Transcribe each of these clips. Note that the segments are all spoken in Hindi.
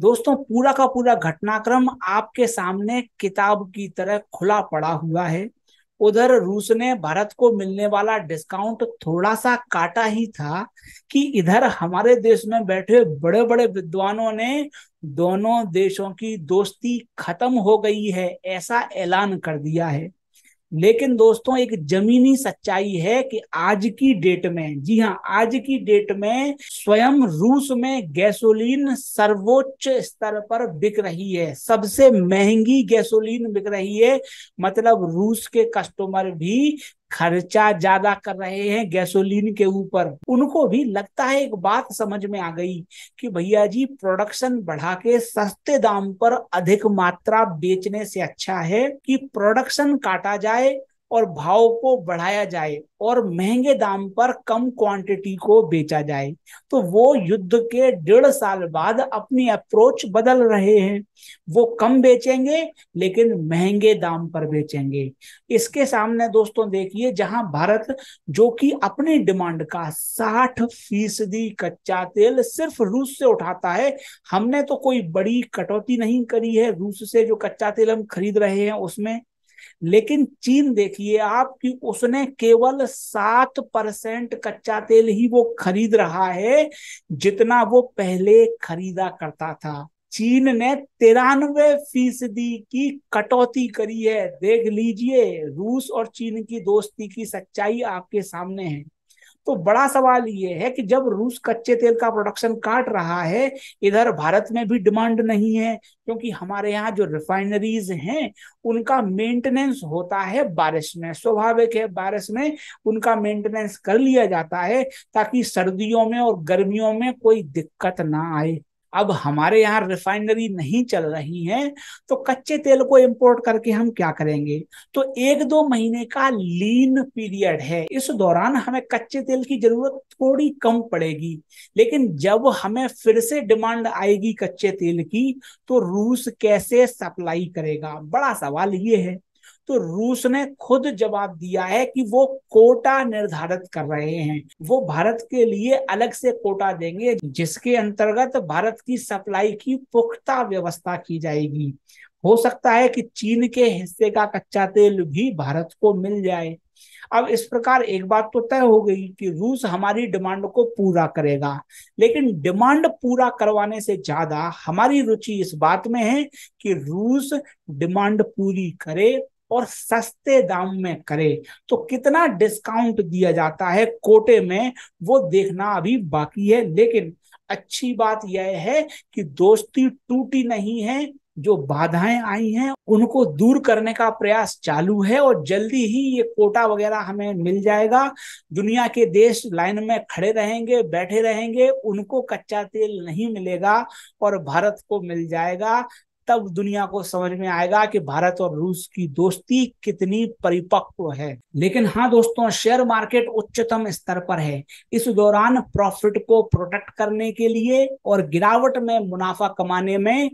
दोस्तों पूरा का पूरा घटनाक्रम आपके सामने किताब की तरह खुला पड़ा हुआ है उधर रूस ने भारत को मिलने वाला डिस्काउंट थोड़ा सा काटा ही था कि इधर हमारे देश में बैठे बड़े बड़े विद्वानों ने दोनों देशों की दोस्ती खत्म हो गई है ऐसा ऐलान कर दिया है लेकिन दोस्तों एक जमीनी सच्चाई है कि आज की डेट में जी हाँ आज की डेट में स्वयं रूस में गैसोलीन सर्वोच्च स्तर पर बिक रही है सबसे महंगी गैसोलीन बिक रही है मतलब रूस के कस्टमर भी खर्चा ज्यादा कर रहे हैं गैसोलीन के ऊपर उनको भी लगता है एक बात समझ में आ गई कि भैया जी प्रोडक्शन बढ़ा के सस्ते दाम पर अधिक मात्रा बेचने से अच्छा है कि प्रोडक्शन काटा जाए और भाव को बढ़ाया जाए और महंगे दाम पर कम क्वांटिटी को बेचा जाए तो वो युद्ध के डेढ़ साल बाद अपनी अप्रोच बदल रहे हैं वो कम बेचेंगे लेकिन महंगे दाम पर बेचेंगे इसके सामने दोस्तों देखिए जहां भारत जो कि अपनी डिमांड का साठ फीसदी कच्चा तेल सिर्फ रूस से उठाता है हमने तो कोई बड़ी कटौती नहीं करी है रूस से जो कच्चा तेल हम खरीद रहे हैं उसमें लेकिन चीन देखिए आप कि उसने केवल सात परसेंट कच्चा तेल ही वो खरीद रहा है जितना वो पहले खरीदा करता था चीन ने तिरानवे फीसदी की कटौती करी है देख लीजिए रूस और चीन की दोस्ती की सच्चाई आपके सामने है तो बड़ा सवाल ये है कि जब रूस कच्चे तेल का प्रोडक्शन काट रहा है इधर भारत में भी डिमांड नहीं है क्योंकि हमारे यहाँ जो रिफाइनरीज हैं उनका मेंटेनेंस होता है बारिश में स्वाभाविक है बारिश में उनका मेंटेनेंस कर लिया जाता है ताकि सर्दियों में और गर्मियों में कोई दिक्कत ना आए अब हमारे यहाँ रिफाइनरी नहीं चल रही है तो कच्चे तेल को इम्पोर्ट करके हम क्या करेंगे तो एक दो महीने का लीन पीरियड है इस दौरान हमें कच्चे तेल की जरूरत थोड़ी कम पड़ेगी लेकिन जब हमें फिर से डिमांड आएगी कच्चे तेल की तो रूस कैसे सप्लाई करेगा बड़ा सवाल ये है तो रूस ने खुद जवाब दिया है कि वो कोटा निर्धारित कर रहे हैं वो भारत के लिए अलग से कोटा देंगे जिसके अंतर्गत भारत की सप्लाई की पुख्ता व्यवस्था की जाएगी हो सकता है कि चीन के हिस्से का कच्चा तेल भी भारत को मिल जाए अब इस प्रकार एक बात तो तय हो गई कि रूस हमारी डिमांड को पूरा करेगा लेकिन डिमांड पूरा करवाने से ज्यादा हमारी रुचि इस बात में है कि रूस डिमांड पूरी करे और सस्ते दाम में करे तो कितना डिस्काउंट दिया जाता है कोटे में वो देखना अभी बाकी है लेकिन अच्छी बात यह है कि दोस्ती टूटी नहीं है जो बाधाएं आई हैं उनको दूर करने का प्रयास चालू है और जल्दी ही ये कोटा वगैरह हमें मिल जाएगा दुनिया के देश लाइन में खड़े रहेंगे बैठे रहेंगे उनको कच्चा तेल नहीं मिलेगा और भारत को मिल जाएगा तब दुनिया को समझ में आएगा कि भारत और रूस की दोस्ती कितनी परिपक्व है लेकिन हाँ दोस्तों शेयर मार्केट उच्चतम स्तर पर है इस दौरान प्रॉफिट को प्रोटेक्ट करने के लिए और गिरावट में मुनाफा कमाने में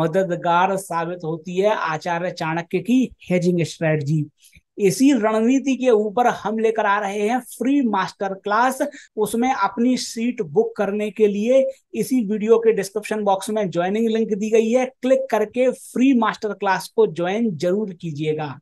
मददगार साबित होती है आचार्य चाणक्य की हेजिंग स्ट्रेटजी इसी रणनीति के ऊपर हम लेकर आ रहे हैं फ्री मास्टर क्लास उसमें अपनी सीट बुक करने के लिए इसी वीडियो के डिस्क्रिप्शन बॉक्स में ज्वाइनिंग लिंक दी गई है क्लिक करके फ्री मास्टर क्लास को ज्वाइन जरूर कीजिएगा